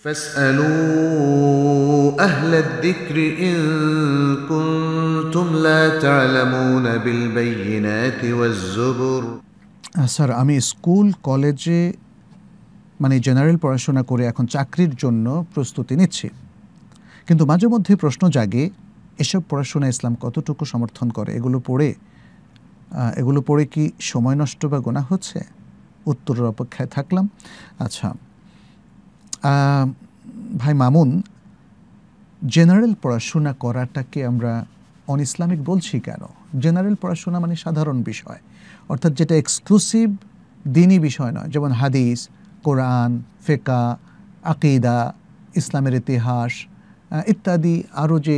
فاسألوا أهل الذكر إن كنتم لا تعلمون بالبينات والزبر sir আমি school কলেজে মানে জেনারেল পড়াশোনা করে এখন চাকরির জন্য প্রস্তুতি নিচ্ছি কিন্তু মাঝে মধ্যে প্রশ্ন জাগে এসব পড়াশোনা ইসলাম কতটুকু সমর্থন করে এগুলো পড়ে এগুলো পড়ে কি সময় নষ্ট বা গোনা হচ্ছে উত্তরের অপেক্ষায় থাকলাম আচ্ছা ভাই মামুন জেনারেল পড়াশোনা করাটাকে আমরা অন ইসলামিক বলছি কেন জেনারেল পড়াশোনা মানে সাধারণ বিষয় অর্থাৎ যেটা এক্সক্লুসিভ দিনই বিষয় নয় যেমন হাদিস কোরআন ফেকা আকিদা ইসলামের ইতিহাস ইত্যাদি আরও যে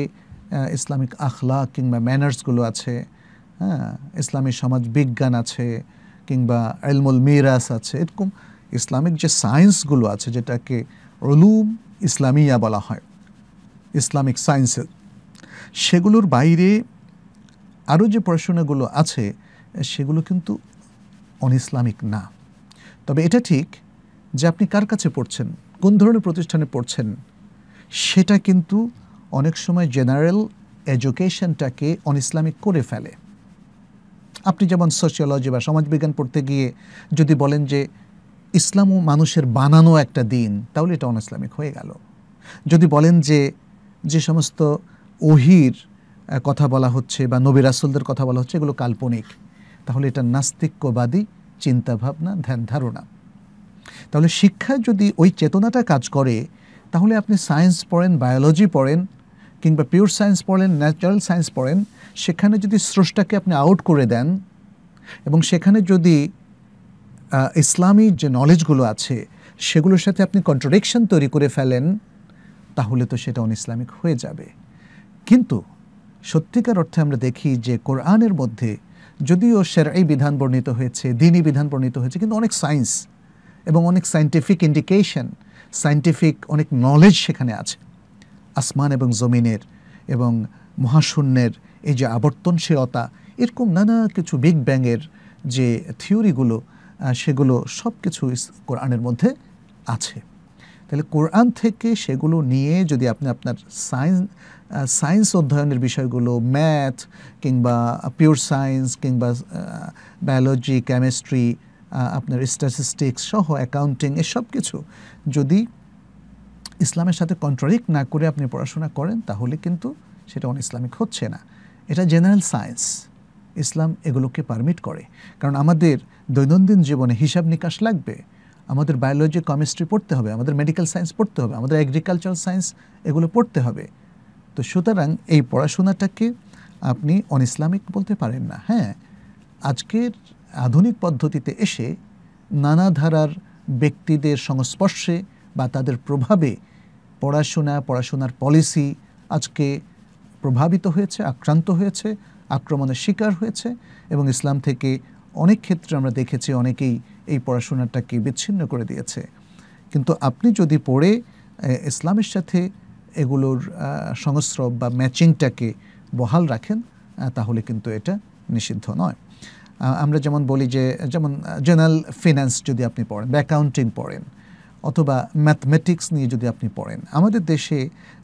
ইসলামিক আখলা কিংবা ম্যানার্সগুলো আছে হ্যাঁ ইসলামী সমাজ বিজ্ঞান আছে কিংবা এলমুল মিরাস আছে এরকম ইসলামিক যে সায়েন্সগুলো আছে যেটাকে রলুম ইসলামিয়া বলা হয় ইসলামিক সায়েন্সের সেগুলোর বাইরে আরও যে পড়াশোনাগুলো আছে সেগুলো কিন্তু অন ইসলামিক না তবে এটা ঠিক যে আপনি কার কাছে পড়ছেন কোন ধরনের প্রতিষ্ঠানে পড়ছেন সেটা কিন্তু অনেক সময় জেনারেল এডুকেশনটাকে অন ইসলামিক করে ফেলে আপনি যেমন সোশিয়োলজি বা সমাজবিজ্ঞান পড়তে গিয়ে যদি বলেন যে ইসলাম ও মানুষের বানানো একটা দিন তাহলে এটা অনইসলামিক হয়ে গেল যদি বলেন যে যে সমস্ত ওহির কথা বলা হচ্ছে বা নবীর রাসুলদের কথা বলা হচ্ছে এগুলো কাল্পনিক তাহলে এটা নাস্তিক্যবাদী চিন্তাভাবনা ধ্যান ধারণা তাহলে শিক্ষা যদি ওই চেতনাটা কাজ করে তাহলে আপনি সায়েন্স পড়েন বায়োলজি পড়েন কিংবা পিওর সায়েন্স পড়েন ন্যাচারাল সায়েন্স পড়েন সেখানে যদি স্রষ্টাকে আপনি আউট করে দেন এবং সেখানে যদি ইসলামী যে নলেজগুলো আছে সেগুলোর সাথে আপনি কন্ট্রোডিকশন তৈরি করে ফেলেন তাহলে তো সেটা অন ইসলামিক হয়ে যাবে কিন্তু সত্যিকার অর্থে আমরা দেখি যে কোরআনের মধ্যে যদিও সের এই বিধান বর্ণিত হয়েছে দিনই বিধান বর্ণিত হয়েছে কিন্তু অনেক সায়েন্স এবং অনেক সায়েন্টিফিক ইন্ডিকেশন সায়েন্টিফিক অনেক নলেজ সেখানে আছে আসমান এবং জমিনের এবং মহাশূন্যের এই যে আবর্তনশীলতা এরকম নানা কিছু বিগ ব্যাংয়ের যে থিওরিগুলো সেগুলো সব কিছু কোরআনের মধ্যে আছে তাহলে কোরআন থেকে সেগুলো নিয়ে যদি আপনি আপনার সায়েন্স সায়েন্স অধ্যয়নের বিষয়গুলো ম্যাথ কিংবা পিওর সায়েন্স কিংবা বায়োলজি কেমিস্ট্রি আপনার স্ট্যাটিস্টিক্স সহ অ্যাকাউন্টিং এসব কিছু যদি ইসলামের সাথে কন্ট্রাডিক্ট না করে আপনি পড়াশোনা করেন তাহলে কিন্তু সেটা অন ইসলামিক হচ্ছে না এটা জেনারেল সায়েন্স ইসলাম এগুলোকে পারমিট করে কারণ আমাদের দৈনন্দিন জীবনে হিসাব নিকাশ লাগবে আমাদের বায়োলজি কেমিস্ট্রি পড়তে হবে আমাদের মেডিকেল সায়েন্স পড়তে হবে আমাদের অ্যাগ্রিকালচারাল সায়েন্স এগুলো পড়তে হবে তো সুতরাং এই পড়াশোনাটাকে আপনি অন ইসলামিক বলতে পারেন না হ্যাঁ আজকের আধুনিক পদ্ধতিতে এসে নানা ধারার ব্যক্তিদের সংস্পর্শে বা তাদের প্রভাবে পড়াশোনা পড়াশোনার পলিসি আজকে প্রভাবিত হয়েছে আক্রান্ত হয়েছে আক্রমণের শিকার হয়েছে এবং ইসলাম থেকে অনেক ক্ষেত্রে আমরা দেখেছি অনেকেই এই পড়াশোনাটাকে বিচ্ছিন্ন করে দিয়েছে কিন্তু আপনি যদি পড়ে ইসলামের সাথে এগুলোর সংস্রব বা ম্যাচিংটাকে বহাল রাখেন তাহলে কিন্তু এটা নিষিদ্ধ নয় আমরা যেমন বলি যে যেমন জেনারেল ফিন্যান্স যদি আপনি পড়েন বা অ্যাকাউন্টিং পড়েন অথবা ম্যাথমেটিক্স নিয়ে যদি আপনি পড়েন আমাদের দেশে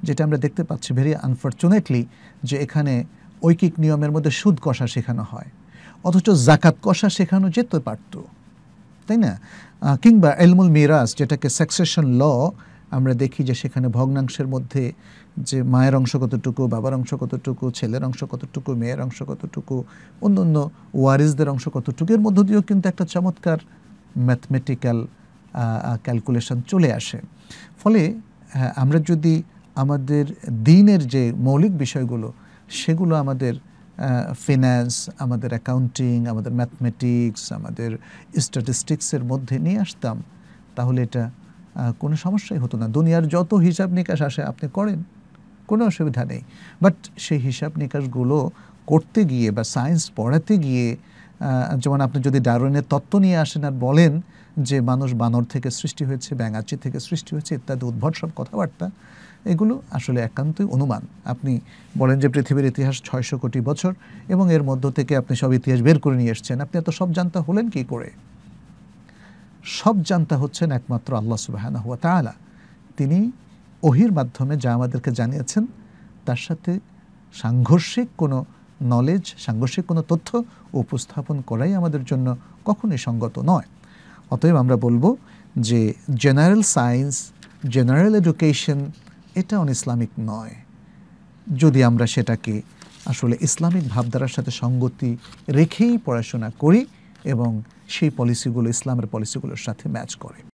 যেটা আমরা দেখতে পাচ্ছি ভেরি আনফর্চুনেটলি যে এখানে ঐকিক নিয়মের মধ্যে সুদ কষা শেখানো হয় অথচ জাকাত কষা শেখানো যেতে পারত তাই না কিংবা এলমুল মিরাজ যেটাকে সাকসেশন ল আমরা দেখি যে সেখানে ভগ্নাংশের মধ্যে যে মায়ের অংশ কতটুকু বাবার অংশ কতটুকু ছেলের অংশ কতটুকু মেয়ের অংশ কতটুকু অন্য অন্য ওয়ারিসদের অংশ কতটুকু এর মধ্য দিয়েও কিন্তু একটা চমৎকার ম্যাথমেটিক্যাল ক্যালকুলেশন চলে আসে ফলে আমরা যদি আমাদের দিনের যে মৌলিক বিষয়গুলো সেগুলো আমাদের ফিন্যান্স আমাদের অ্যাকাউন্টিং আমাদের ম্যাথমেটিক্স আমাদের স্ট্যাটিস্টিক্সের মধ্যে নিয়ে আসতাম তাহলে এটা কোনো সমস্যাই হতো না দুনিয়ার যত হিসাব নিকাশ আসে আপনি করেন কোনো অসুবিধা নেই বাট সেই হিসাব নিকাশগুলো করতে গিয়ে বা সায়েন্স পড়াতে গিয়ে যেমন আপনি যদি ডারোনের তত্ত্ব নিয়ে আসেন আর বলেন যে মানুষ বানর থেকে সৃষ্টি হয়েছে ব্যাঙাচি থেকে সৃষ্টি হয়েছে ইত্যাদি উদ্ভট সব কথাবার্তা এগুলো আসলে একান্তই অনুমান আপনি বলেন যে পৃথিবীর ইতিহাস ছয়শো কোটি বছর এবং এর মধ্য থেকে আপনি সব ইতিহাস বের করে নিয়ে এসছেন আপনি এত সব জানতা হলেন কি করে সব জানতা হচ্ছেন একমাত্র আল্লাহ সুবাহানা হুয়া তালা তিনি ওহির মাধ্যমে যা আমাদেরকে জানিয়েছেন তার সাথে সাংঘর্ষিক কোনো নলেজ সাংঘর্ষিক কোনো তথ্য উপস্থাপন করাই আমাদের জন্য কখনোই সঙ্গত নয় অতএব আমরা বলবো যে জেনারেল সায়েন্স জেনারেল এডুকেশন এটা অন ইসলামিক নয় যদি আমরা সেটাকে আসলে ইসলামিক ভাবধারার সাথে সঙ্গতি রেখেই পড়াশোনা করি এবং সেই পলিসিগুলো ইসলামের পলিসিগুলোর সাথে ম্যাচ করে